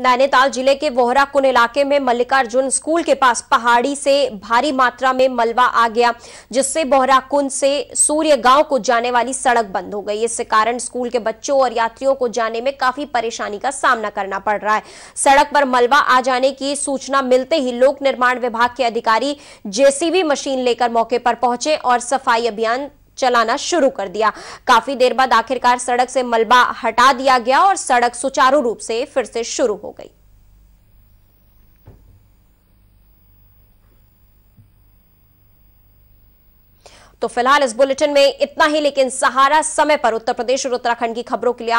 नैनीताल जिले के वोहराकुन इलाके में मल्लिकार्जुन स्कूल के पास पहाड़ी से भारी मात्रा में मलबा आ गया जिससे बोहराकुन से सूर्य गांव को जाने वाली सड़क बंद हो गई इस कारण स्कूल के बच्चों और यात्रियों को जाने में काफी परेशानी का सामना करना पड़ रहा है सड़क पर मलबा आ जाने की सूचना मिलते ही लोक निर्माण विभाग के अधिकारी जेसीबी मशीन लेकर मौके पर पहुंचे और सफाई अभियान चलाना शुरू कर दिया काफी देर बाद आखिरकार सड़क से मलबा हटा दिया गया और सड़क सुचारू रूप से फिर से शुरू हो गई तो फिलहाल इस बुलेटिन में इतना ही लेकिन सहारा समय पर उत्तर प्रदेश और उत्तराखंड की खबरों के लिए